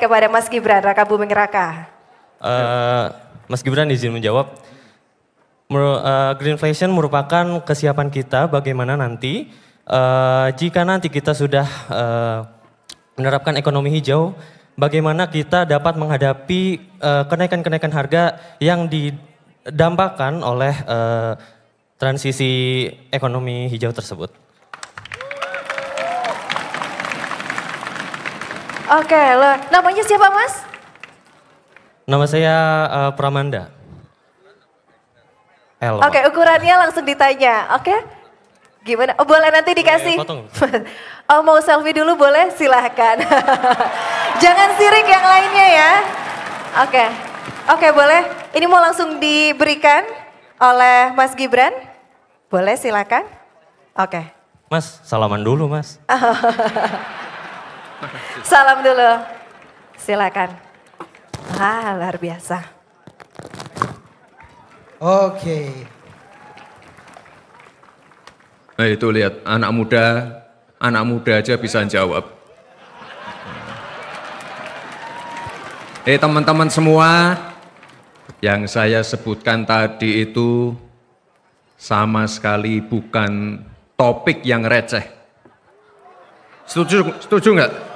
kepada Mas Gibran Raka Buming Raka? Uh, Mas Gibran izin menjawab. Mer uh, eh, greenflation merupakan kesiapan kita bagaimana nanti uh, jika nanti kita sudah uh, menerapkan ekonomi hijau, bagaimana kita dapat menghadapi kenaikan-kenaikan uh, harga yang didampakkan oleh uh, transisi ekonomi hijau tersebut. Oke, okay, Namanya siapa mas? Nama saya uh, Pramanda. Oke, okay, ukurannya langsung ditanya, oke? Okay? Gimana? Oh, boleh nanti dikasih. Boleh iya, oh, mau selfie dulu boleh? Silahkan. Jangan sirik yang lainnya ya. Oke, okay. oke okay, boleh. Ini mau langsung diberikan oleh Mas Gibran. Boleh silakan. Oke. Okay. Mas, salaman dulu mas. Salam dulu. Silakan. Ah, luar biasa. Oke. Nah itu lihat anak muda, anak muda aja bisa jawab. Eh teman-teman semua, yang saya sebutkan tadi itu sama sekali bukan topik yang receh. Setuju, setuju nggak?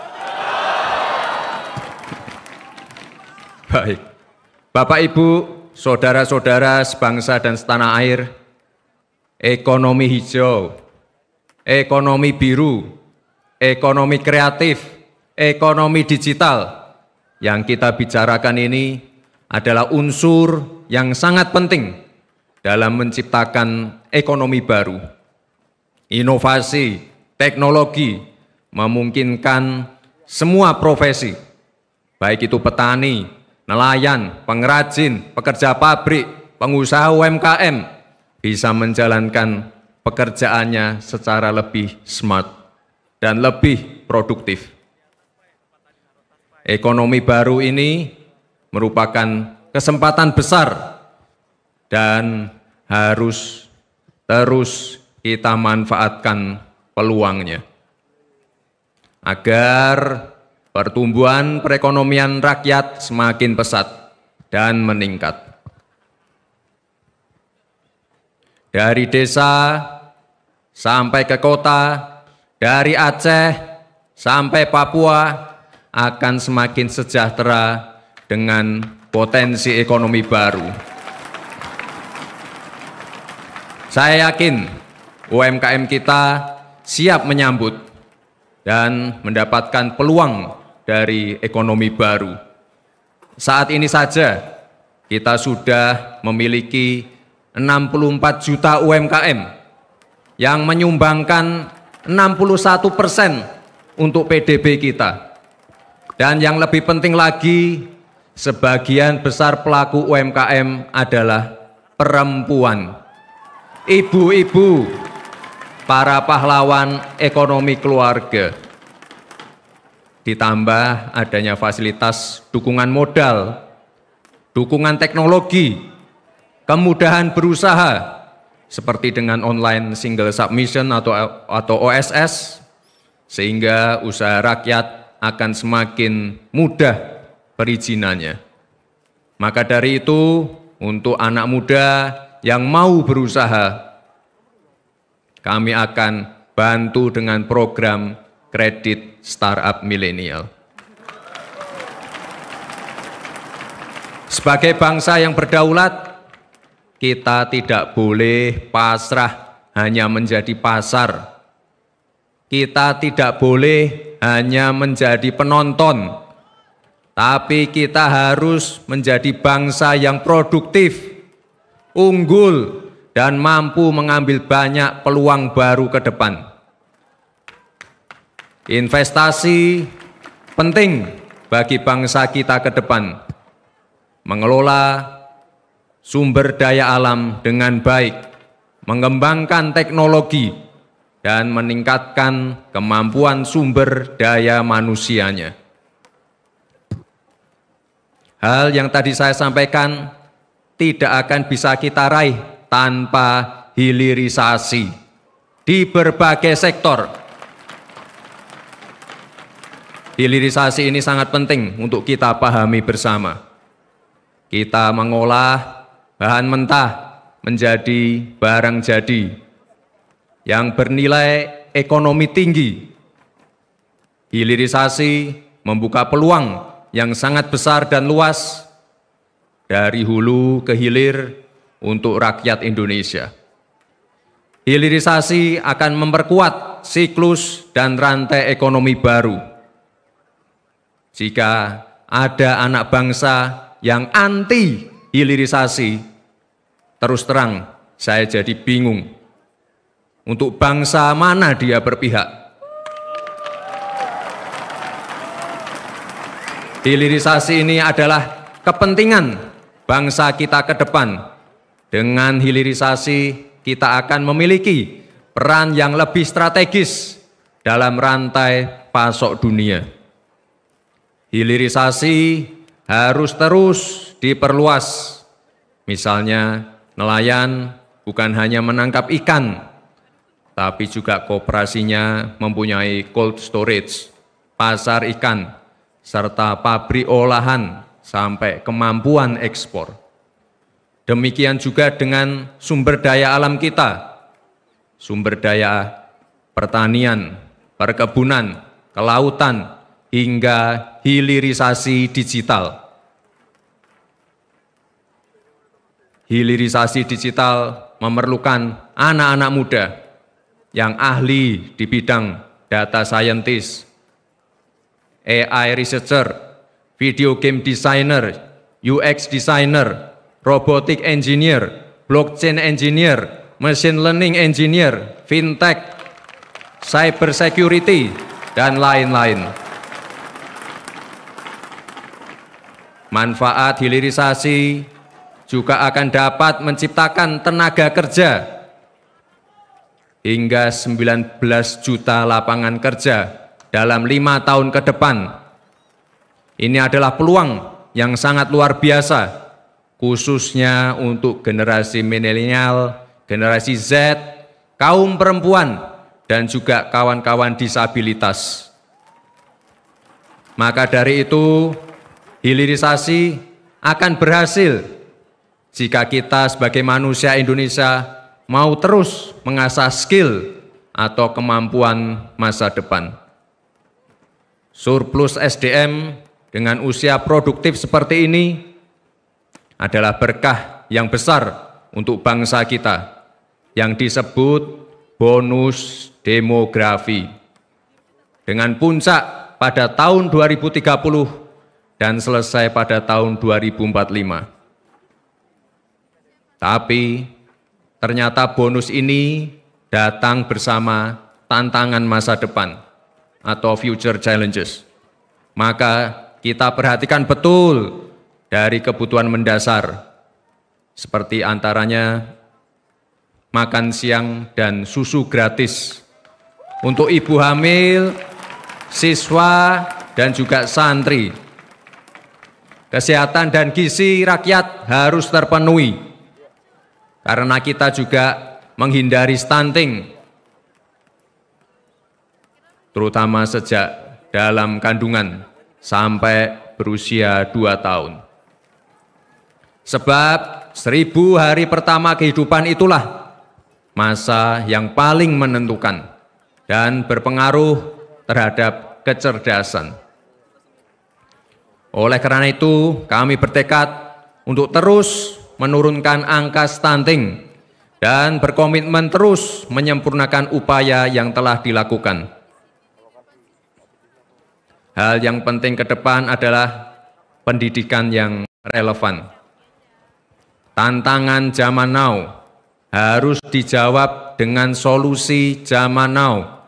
Baik. Bapak Ibu, saudara-saudara sebangsa dan setanah air, ekonomi hijau, ekonomi biru, ekonomi kreatif, ekonomi digital yang kita bicarakan ini adalah unsur yang sangat penting dalam menciptakan ekonomi baru. Inovasi, teknologi memungkinkan semua profesi, baik itu petani, nelayan, pengrajin, pekerja pabrik, pengusaha UMKM bisa menjalankan pekerjaannya secara lebih smart dan lebih produktif. Ekonomi baru ini merupakan kesempatan besar dan harus terus kita manfaatkan peluangnya agar pertumbuhan perekonomian rakyat semakin pesat dan meningkat. Dari desa sampai ke kota, dari Aceh sampai Papua akan semakin sejahtera dengan potensi ekonomi baru. Saya yakin UMKM kita siap menyambut dan mendapatkan peluang dari ekonomi baru. Saat ini saja kita sudah memiliki 64 juta UMKM yang menyumbangkan 61 persen untuk PDB kita. Dan yang lebih penting lagi, sebagian besar pelaku UMKM adalah perempuan. Ibu-ibu, para pahlawan ekonomi keluarga ditambah adanya fasilitas dukungan modal, dukungan teknologi, kemudahan berusaha, seperti dengan online single submission atau atau OSS, sehingga usaha rakyat akan semakin mudah perizinannya. Maka dari itu, untuk anak muda yang mau berusaha, kami akan bantu dengan program kredit startup milenial. Sebagai bangsa yang berdaulat, kita tidak boleh pasrah hanya menjadi pasar. Kita tidak boleh hanya menjadi penonton, tapi kita harus menjadi bangsa yang produktif, unggul, dan mampu mengambil banyak peluang baru ke depan. Investasi penting bagi bangsa kita ke depan. Mengelola sumber daya alam dengan baik, mengembangkan teknologi, dan meningkatkan kemampuan sumber daya manusianya. Hal yang tadi saya sampaikan tidak akan bisa kita raih tanpa hilirisasi di berbagai sektor Hilirisasi ini sangat penting untuk kita pahami bersama. Kita mengolah bahan mentah menjadi barang jadi yang bernilai ekonomi tinggi. Hilirisasi membuka peluang yang sangat besar dan luas dari hulu ke hilir untuk rakyat Indonesia. Hilirisasi akan memperkuat siklus dan rantai ekonomi baru jika ada anak bangsa yang anti hilirisasi, terus terang saya jadi bingung. Untuk bangsa mana dia berpihak? Hilirisasi ini adalah kepentingan bangsa kita ke depan. Dengan hilirisasi kita akan memiliki peran yang lebih strategis dalam rantai pasok dunia hilirisasi harus terus diperluas. Misalnya nelayan bukan hanya menangkap ikan, tapi juga kooperasinya mempunyai cold storage, pasar ikan, serta pabrik olahan sampai kemampuan ekspor. Demikian juga dengan sumber daya alam kita, sumber daya pertanian, perkebunan, kelautan, hingga hilirisasi digital. Hilirisasi digital memerlukan anak-anak muda yang ahli di bidang data scientist, AI researcher, video game designer, UX designer, robotic engineer, blockchain engineer, machine learning engineer, fintech, cyber security, dan lain-lain. Manfaat hilirisasi juga akan dapat menciptakan tenaga kerja hingga 19 juta lapangan kerja dalam lima tahun ke depan. Ini adalah peluang yang sangat luar biasa, khususnya untuk generasi milenial, generasi Z, kaum perempuan, dan juga kawan-kawan disabilitas. Maka dari itu, Hilirisasi akan berhasil jika kita sebagai manusia Indonesia mau terus mengasah skill atau kemampuan masa depan. Surplus SDM dengan usia produktif seperti ini adalah berkah yang besar untuk bangsa kita yang disebut bonus demografi. Dengan puncak pada tahun 2030 dan selesai pada tahun 2045. Tapi ternyata bonus ini datang bersama tantangan masa depan atau future challenges. Maka kita perhatikan betul dari kebutuhan mendasar seperti antaranya makan siang dan susu gratis untuk ibu hamil, siswa, dan juga santri kesehatan dan gizi rakyat harus terpenuhi. Karena kita juga menghindari stunting, terutama sejak dalam kandungan sampai berusia 2 tahun. Sebab seribu hari pertama kehidupan itulah masa yang paling menentukan dan berpengaruh terhadap kecerdasan. Oleh karena itu, kami bertekad untuk terus menurunkan angka stunting dan berkomitmen terus menyempurnakan upaya yang telah dilakukan. Hal yang penting ke depan adalah pendidikan yang relevan. Tantangan zaman now harus dijawab dengan solusi zaman now.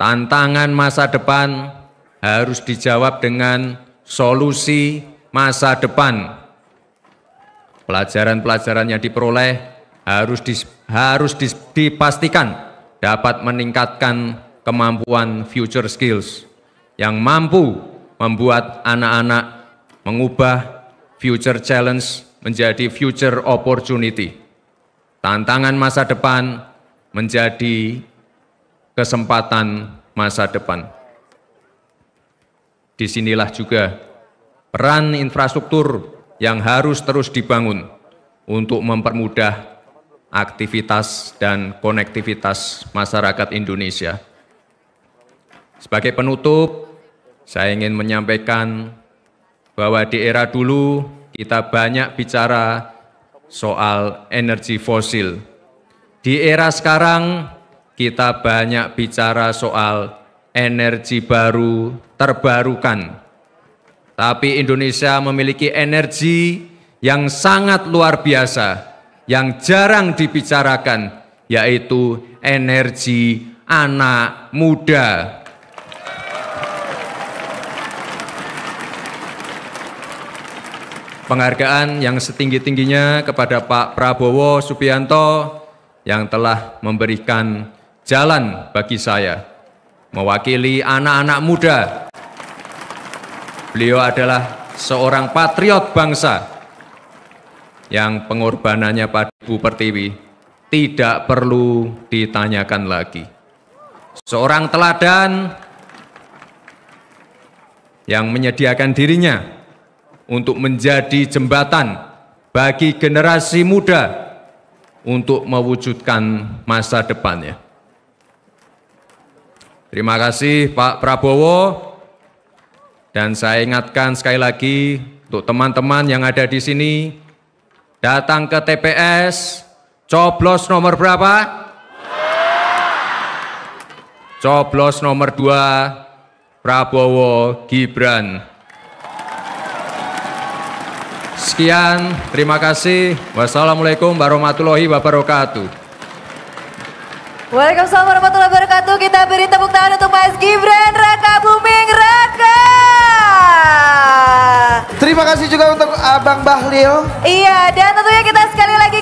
Tantangan masa depan harus dijawab dengan solusi masa depan. Pelajaran-pelajaran yang diperoleh harus dis, harus dis, dipastikan dapat meningkatkan kemampuan future skills yang mampu membuat anak-anak mengubah future challenge menjadi future opportunity. Tantangan masa depan menjadi kesempatan masa depan disinilah juga peran infrastruktur yang harus terus dibangun untuk mempermudah aktivitas dan konektivitas masyarakat Indonesia. Sebagai penutup, saya ingin menyampaikan bahwa di era dulu kita banyak bicara soal energi fosil. Di era sekarang kita banyak bicara soal energi baru terbarukan. Tapi Indonesia memiliki energi yang sangat luar biasa, yang jarang dibicarakan, yaitu energi anak muda. Penghargaan yang setinggi-tingginya kepada Pak Prabowo Subianto yang telah memberikan jalan bagi saya mewakili anak-anak muda. Beliau adalah seorang patriot bangsa yang pengorbanannya pada Ibu Pertiwi tidak perlu ditanyakan lagi. Seorang teladan yang menyediakan dirinya untuk menjadi jembatan bagi generasi muda untuk mewujudkan masa depannya. Terima kasih Pak Prabowo. Dan saya ingatkan sekali lagi untuk teman-teman yang ada di sini, datang ke TPS, coblos nomor berapa? Coblos nomor dua Prabowo Gibran. Sekian, terima kasih. Wassalamualaikum warahmatullahi wabarakatuh. Waalaikumsalam warahmatullahi wabarakatuh. Kita beri tepuk tangan untuk Mas Gibran Raka Buming Raka. Terima kasih juga untuk Abang Bahlil. Iya, dan tentunya kita sekali lagi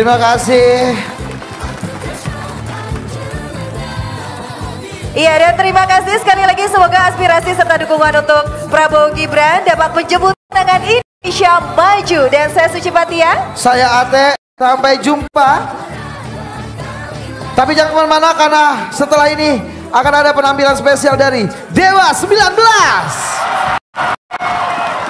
Terima kasih. Iya dan terima kasih sekali lagi semoga aspirasi serta dukungan untuk Prabowo Gibran dapat menjemput tangan Indonesia maju dan saya Suci Patia. Saya Ate, sampai jumpa. Tapi jangan kemana-mana karena setelah ini akan ada penampilan spesial dari Dewa 19.